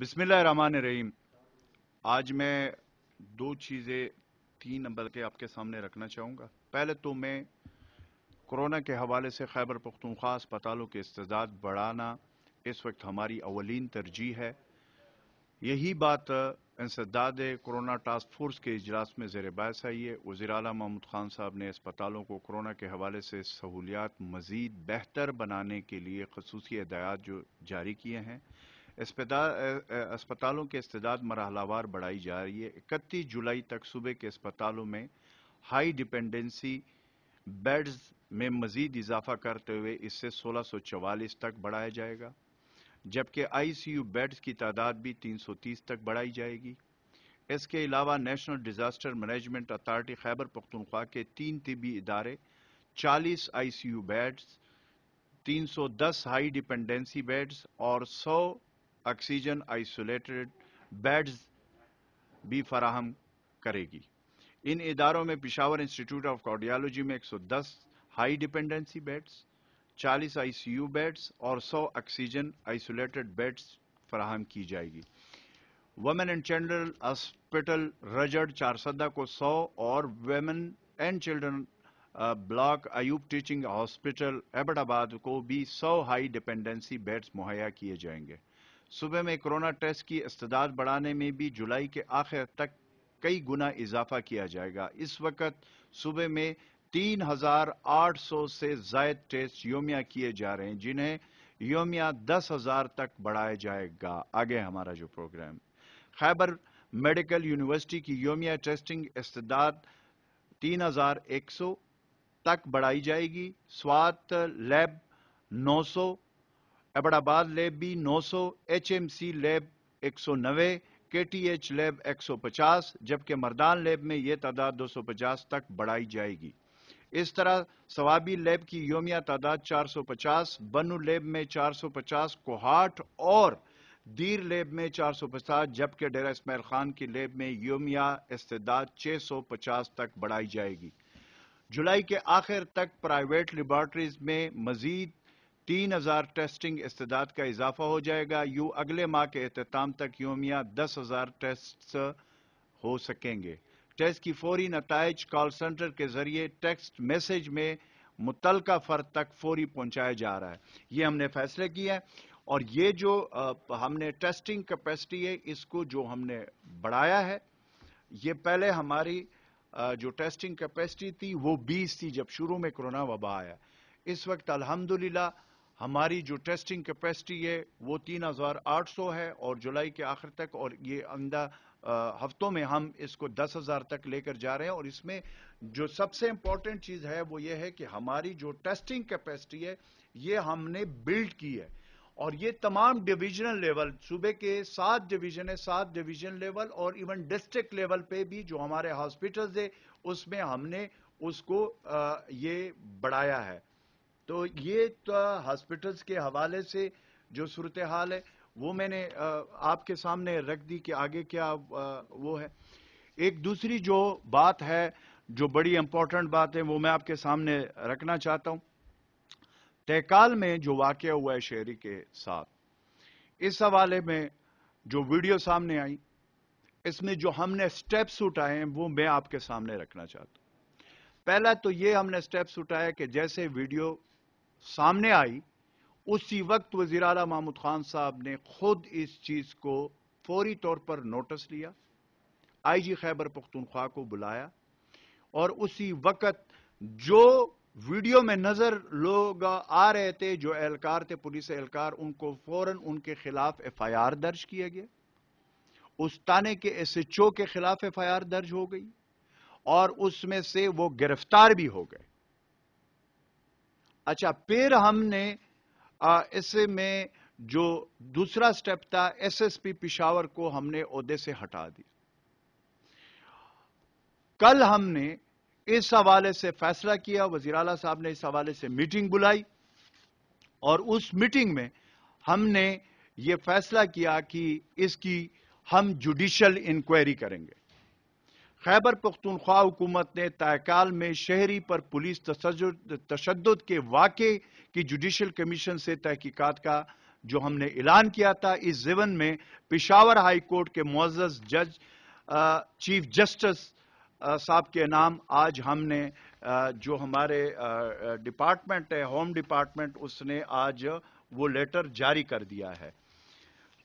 रहीम आज मैं दो चीज़ें तीन नंबर के आपके सामने रखना चाहूंगा पहले तो मैं कोरोना के हवाले से खैबर पख्तूनख्वा अस्पतालों के इस्तेदाद बढ़ाना इस वक्त हमारी अवलिन तरजीह है यही बात इंसदाद कोरोना टास्क फोर्स के इजलास में जेर बहस आई है वजीर अला महमूद खान साहब ने अस्पतालों को कोरोना के हवाले से सहूलियात मज़ीद बेहतर बनाने के लिए खसूसी हदायत जो जारी किए हैं अस्पतालों के इस्तेदाद मरहलावार बढ़ाई जा रही है इकतीस जुलाई तक सूबे के अस्पतालों में हाई डिपेंडेंसी बेड्स में मजीद इजाफा करते हुए इससे 1644 तक बढ़ाया जाएगा जबकि आईसीयू बेड्स की तादाद भी 330 तक बढ़ाई जाएगी इसके अलावा national disaster management authority Khyber Pakhtunkhwa के तीन तिबी इदारे 40 ICU beds 310 high dependency beds और सौ ऑक्सीजन आइसोलेटेड बेड्स भी फराहम करेगी इन इदारों में पिशावर इंस्टीट्यूट ऑफ कार्डियोलॉजी में 110 high dependency beds 40 ICU beds और 100 ऑक्सीजन आइसोलेटेड बेड्स फराहम की जाएगी women and children hospital Rajjar Charsadda को 100 और women and children block Ayub teaching hospital Ahmedabad को भी 100 हाई डिपेंडेंसी बेड्स मुहैया किए जाएंगे सूबे में कोरोना टेस्ट की इस्ताद बढ़ाने में भी जुलाई के आखिर तक कई गुना इजाफा किया जाएगा इस वक्त सूबे में तीन हजार आठ सौ से जायद टेस्ट योमिया किए जा रहे हैं जिन्हें योमिया दस हजार तक बढ़ाया जाएगा आगे हमारा जो प्रोग्राम खैबर मेडिकल यूनिवर्सिटी की योमिया टेस्टिंग इस्ताद तीन हजार एक सौ तक बढ़ाई जाएगी स्वात लैब नौ सौ अबड़ाबाद लैब भी 900 एचएमसी लैब 190 केटीएच लैब 150 जबकि मरदान लैब में ये तादाद 250 तक बढ़ाई जाएगी इस तरह सवाबी लैब की योमिया तादाद 450 बनु लैब में 450 कोहाट और दीर लेब में 450 जबकि डेरा इसमाइल खान की लेब में योमिया इस्तेदाद 650 तक बढ़ाई जाएगी जुलाई के आखिर तक प्राइवेट लेबॉरटरीज में मजीद तीन हजार टेस्टिंग इस्तेदाद का इजाफा हो जाएगा यू अगले माह के अहतमाम तक योमिया दस हजार टेस्ट हो सकेंगे टेस्ट की फौरी नतज कॉल सेंटर के जरिए टेक्स्ट मैसेज में मुतल फ़र्द तक फौरी पहुंचाया जा रहा है ये हमने फैसले किया है और ये जो आ, हमने टेस्टिंग कैपेसिटी है इसको जो हमने बढ़ाया है ये पहले हमारी आ, जो टेस्टिंग कैपेसिटी थी वो 20 थी जब शुरू में कोरोना वबा आया इस वक्त अल्हम्दुलिल्लाह हमारी जो टेस्टिंग कैपेसिटी है वो 3,800 है और जुलाई के आखिर तक और ये आंदा हफ्तों में हम इसको 10,000 तक लेकर जा रहे हैं और इसमें जो सबसे इंपॉर्टेंट चीज़ है वो ये है कि हमारी जो टेस्टिंग कैपेसिटी है ये हमने बिल्ड की है और ये तमाम डिविजनल लेवल सूबे के सात डिवीजन है सात डिवीजन लेवल और इवन डिस्ट्रिक्ट लेवल पे भी जो हमारे हॉस्पिटल्स है उसमें हमने उसको ये बढ़ाया है तो ये तो हॉस्पिटल्स के हवाले से जो सूरत हाल है वो मैंने आपके सामने रख दी कि आगे क्या वो है एक दूसरी जो बात है जो बड़ी इंपॉर्टेंट बात है वो मैं आपके सामने रखना चाहता हूं तहकाल में जो वाक्य हुआ है शहरी के साथ इस हवाले में जो वीडियो सामने आई इसमें जो हमने स्टेप्स उठाए हैं वो मैं आपके सामने रखना चाहता हूं पहला तो ये हमने स्टेप्स उठाया कि जैसे वीडियो सामने आई उसी वक्त वजीर अला महमूद खान साहब ने खुद इस चीज को फौरी तौर पर नोटिस लिया आई जी खैबर पख्तनख्वा को बुलाया और उसी वक्त जो वीडियो में नजर लोग आ रहे थे जो एहलकार थे पुलिस एहलकार उनको फौरन उनके खिलाफ एफ आई आर दर्ज किया गया उस थाने के एस एच ओ के खिलाफ एफ आई आर दर्ज हो गई और उसमें से वो गिरफ्तार भी हो गए अच्छा फिर हमने में जो दूसरा स्टेप था एसएसपी पिशावर को हमने ओहदे से हटा दिया कल हमने इस हवाले से फैसला किया वजीर अला साहब ने इस हवाले से मीटिंग बुलाई और उस मीटिंग में हमने ये फैसला किया कि इसकी हम जुडिशियल इंक्वायरी करेंगे खैबर पख्तनख्वा हुकूमत ने तयकाल में शहरी पर पुलिस तशद के वाक़े की जुडिशल कमीशन से तहकीकत का जो हमने ऐलान किया था इस जीवन में पिशावर हाई कोर्ट के मुआज़ जज चीफ जस्टिस साहब के नाम आज हमने जो हमारे डिपार्टमेंट है होम डिपार्टमेंट उसने आज वो लेटर जारी कर दिया है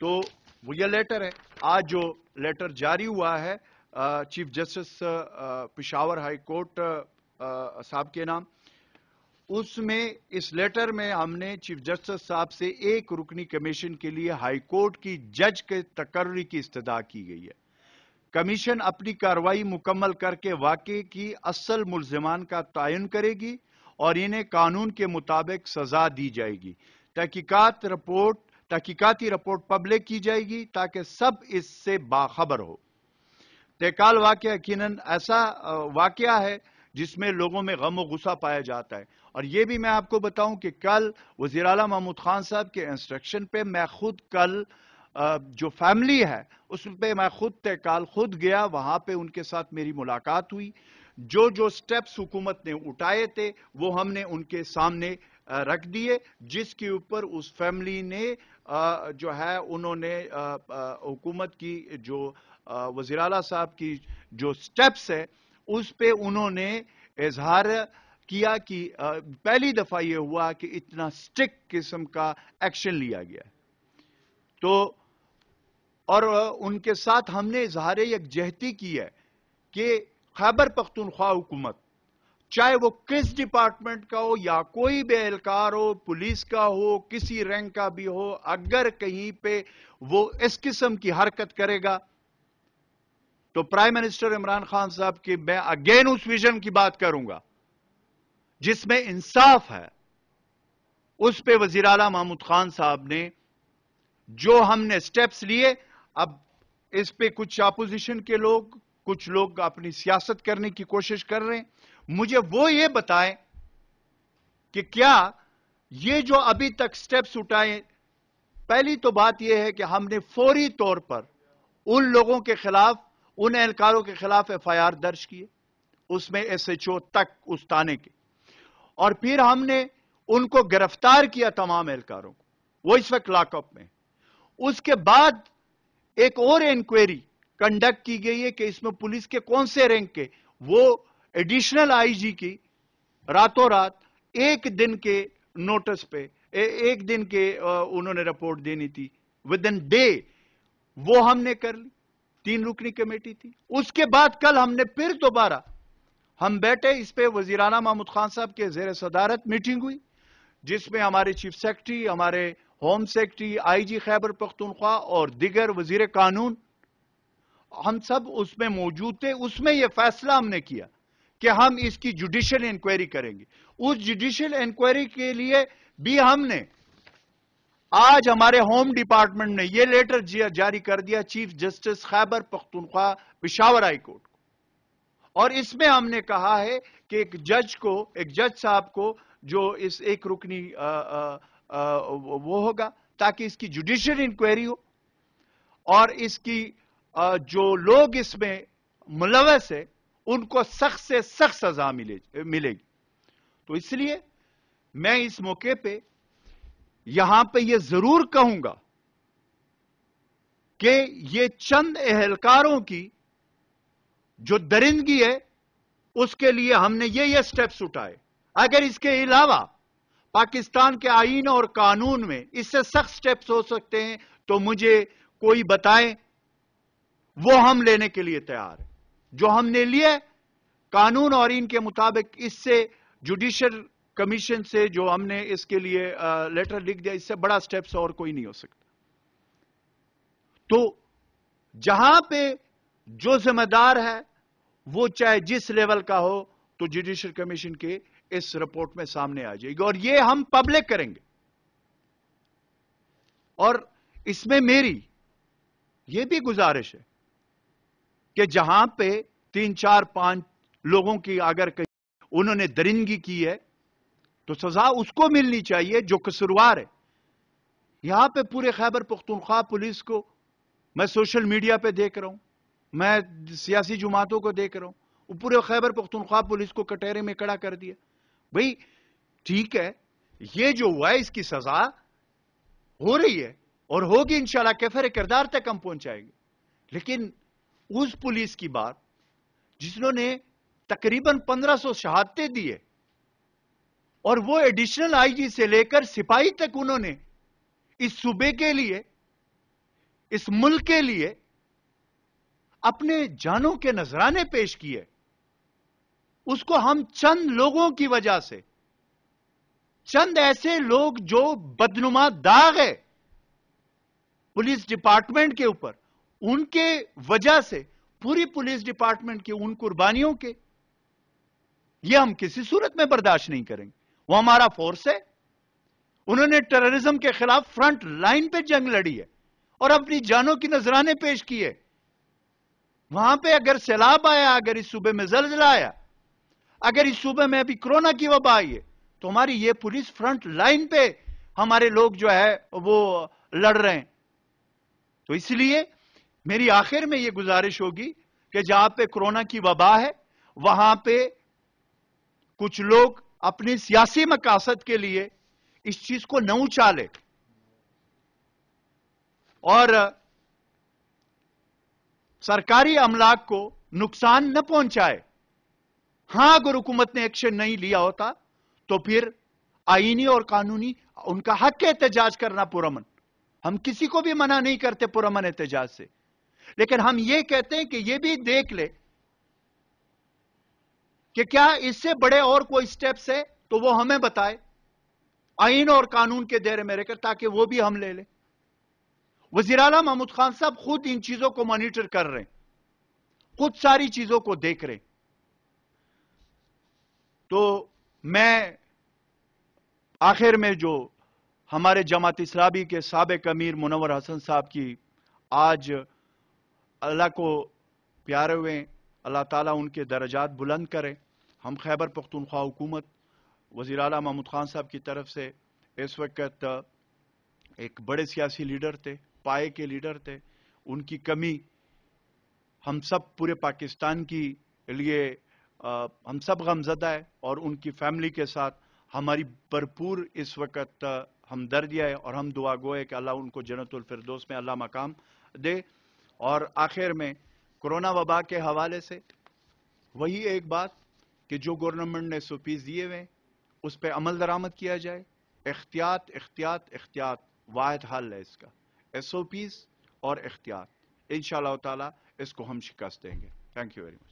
तो वो ये लेटर है आज जो लेटर जारी हुआ है chief justice Peshawar high court साहब के नाम उसमें इस लेटर में हमने चीफ जस्टिस साहब से एक रुकनी कमीशन के लिए हाई कोर्ट की जज के तकर्री की इस्तः की गई है कमीशन अपनी कार्रवाई मुकम्मल करके वाकई की असल मुलजमान का तयन करेगी और इन्हें कानून के मुताबिक सजा दी जाएगी तहकीकत रिपोर्ट तहकीकती रिपोर्ट पब्लिक की जाएगी ताकि सब इससे बाखबर हो तेकाल वाक्य यकीन ऐसा वाक़ है जिसमें लोगों में गम व गुस्सा पाया जाता है और ये भी मैं आपको बताऊं कि कल वजीर अला महमूद खान साहब के इंस्ट्रक्शन पे मैं खुद कल जो फैमिली है उस पर मैं खुद तेकाल खुद गया वहां पे उनके साथ मेरी मुलाकात हुई जो जो स्टेप्स हुकूमत ने उठाए थे वो हमने उनके सामने रख दिए जिसके ऊपर उस फैमिली ने जो है उन्होंने हुकूमत की जो वजीर अला साहब की जो स्टेप्स है उस पर उन्होंने इजहार किया कि पहली दफा यह हुआ कि इतना स्ट्रिक किस्म का एक्शन लिया गया तो और उनके साथ हमने इजहार यकजहती की है कि खैबर पख्तनख्वा हुकूमत चाहे वो किस डिपार्टमेंट का हो या कोई भी एहलकार हो पुलिस का हो किसी रैंक का भी हो अगर कहीं पे वो इस किस्म की हरकत करेगा तो प्राइम मिनिस्टर इमरान खान साहब की मैं अगेन उस विजन की बात करूंगा जिसमें इंसाफ है उस पे वजीर अला महमूद खान साहब ने जो हमने स्टेप्स लिए अब इस पे कुछ अपोजिशन के लोग कुछ लोग अपनी सियासत करने की कोशिश कर रहे हैं मुझे वो ये बताएं कि क्या ये जो अभी तक स्टेप्स उठाए पहली तो बात यह है कि हमने फौरी तौर पर उन लोगों के खिलाफ उन एहलकारों के खिलाफ एफ आई आर दर्ज किए उसमें एस एच ओ तक उस थाने के और फिर हमने उनको गिरफ्तार किया तमाम एहलकारों को वो इस वक्त लॉकअप में उसके बाद एक और इंक्वायरी कंडक्ट की गई है कि इसमें पुलिस के कौन से रैंक के वो एडिशनल आईजी की रातों रात एक दिन के नोटिस पे ए, एक दिन के उन्होंने रिपोर्ट देनी थी विद इन डे वो हमने कर ली तीन रुकनी कमेटी थी उसके बाद कल हमने फिर दोबारा हम बैठे इस पे वजीराना महमूद खान साहब के जेर सदारत मीटिंग हुई जिसमें हमारे चीफ सेक्रेटरी हमारे home secretary IG Khyber Pakhtunkhwa और दिगर वजीर कानून हम सब उसमें मौजूद थे उसमें यह फैसला हमने किया कि हम इसकी जुडिशियल इंक्वायरी करेंगे उस जुडिशियल इंक्वायरी के लिए भी हमने आज हमारे होम डिपार्टमेंट ने यह लेटर जारी कर दिया chief justice Khyber Pakhtunkhwa Peshawar high court को और इसमें हमने कहा है कि एक जज को एक जज साहब को जो इस एक रुकनी आ, आ, आ, वो होगा ताकि इसकी जुडिशियल इंक्वायरी हो और इसकी आ, जो लोग इसमें मुलवस है उनको सख्त से सख्त सजा मिले मिलेगी तो इसलिए मैं इस मौके पे यहां पे यह जरूर कहूंगा कि यह चंद एहलकारों की जो दरिंदगी है उसके लिए हमने ये ये स्टेप्स उठाए अगर इसके अलावा पाकिस्तान के आइन और कानून में इससे सख्त स्टेप्स हो सकते हैं तो मुझे कोई बताए वो हम लेने के लिए तैयार है जो हमने लिए कानून और इनके मुताबिक इससे जुडिशियल कमीशन से जो हमने इसके लिए लेटर लिख दिया इससे बड़ा स्टेप्स और कोई नहीं हो सकता तो जहां पे जो जिम्मेदार है वो चाहे जिस लेवल का हो तो जुडिशियल कमीशन के इस रिपोर्ट में सामने आ जाएगी और ये हम पब्लिक करेंगे और इसमें मेरी ये भी गुजारिश है कि जहां पे तीन चार पांच लोगों की अगर कहीं उन्होंने दरिंदगी की है तो सजा उसको मिलनी चाहिए जो कसुरवार है यहां पे पूरे खैबर पुख्तनख्वा पुलिस को मैं सोशल मीडिया पे देख रहा हूं मैं सियासी जमातों को देख रहा हूं वो पूरे खैबर पुख्तनख्वा पुलिस को कटहरे में कड़ा कर दिया भाई ठीक है ये जो हुआ है इसकी सजा हो रही है और होगी इंशाला कैफर किरदार तक हम पहुंचाएंगे लेकिन उस पुलिस की बात जिन्होंने तकरीबन 1500 शहादतें दी है और वो एडिशनल आईजी से लेकर सिपाही तक उन्होंने इस सूबे के लिए इस मुल्क के लिए अपने जानों के नजराने पेश किए उसको हम चंद लोगों की वजह से चंद ऐसे लोग जो बदनुमा दाग है पुलिस डिपार्टमेंट के ऊपर उनके वजह से पूरी पुलिस डिपार्टमेंट की उन कुर्बानियों के ये हम किसी सूरत में बर्दाश्त नहीं करेंगे वो हमारा फोर्स है उन्होंने टेररिज्म के खिलाफ फ्रंट लाइन पे जंग लड़ी है और अपनी जानों की नजराने पेश किए वहां पे अगर सैलाब आया अगर इस सूबे में जलजला आया अगर इस सूबे में अभी कोरोना की वबा आई है तो हमारी ये पुलिस फ्रंट लाइन पे हमारे लोग जो है वो लड़ रहे हैं तो इसलिए मेरी आखिर में ये गुजारिश होगी कि जहां पे कोरोना की वबा है वहां पे कुछ लोग अपनी सियासी मकासद के लिए इस चीज को न उछाले और सरकारी अमलाक को नुकसान न पहुंचाए हां अगर हुकूमत ने एक्शन नहीं लिया होता तो फिर आईनी और कानूनी उनका हक एहतजाज करना पुरमन हम किसी को भी मना नहीं करते पुरमन एहतजाज से लेकिन हम यह कहते हैं कि यह भी देख ले कि क्या इससे बड़े और कोई स्टेप्स है तो वो हमें बताए आइन और कानून के दायरे में रहकर ताकि वो भी हम ले लें वजीर अला महमूद खान साहब खुद इन चीजों को मॉनिटर कर रहे हैं खुद सारी चीजों को देख रहे तो मैं आखिर में जो हमारे जमात इसराबी के सबक अमीर मुनवर हसन साहब की आज अल्लाह को प्यारे हुए अल्लाह ताला उनके दर्जात बुलंद करें हम खैबर पख्तनख्वा हुकूमत वजीर अला महमूद ख़ान साहब की तरफ से इस वक्त एक बड़े सियासी लीडर थे पाए के लीडर थे उनकी कमी हम सब पूरे पाकिस्तान की लिए आ, हम सब गमजदा है और उनकी फैमिली के साथ हमारी भरपूर इस वक्त हमदर्दिया है और हम दुआ गो है कि अल्लाह उनको जन्नतफरदोस में अल्लाह मकाम दे और आखिर में कोरोना वबा के हवाले से वही एक बात कि जो गवर्नमेंट ने एस ओ दिए हुए उस पर अमल दरामद किया जाए एहतियात एहतियात एहतियात वाद हल है इसका एस ओ पीज और एख्तियात इन ताला इसको हम शिकस्त देंगे थैंक यू वेरी मच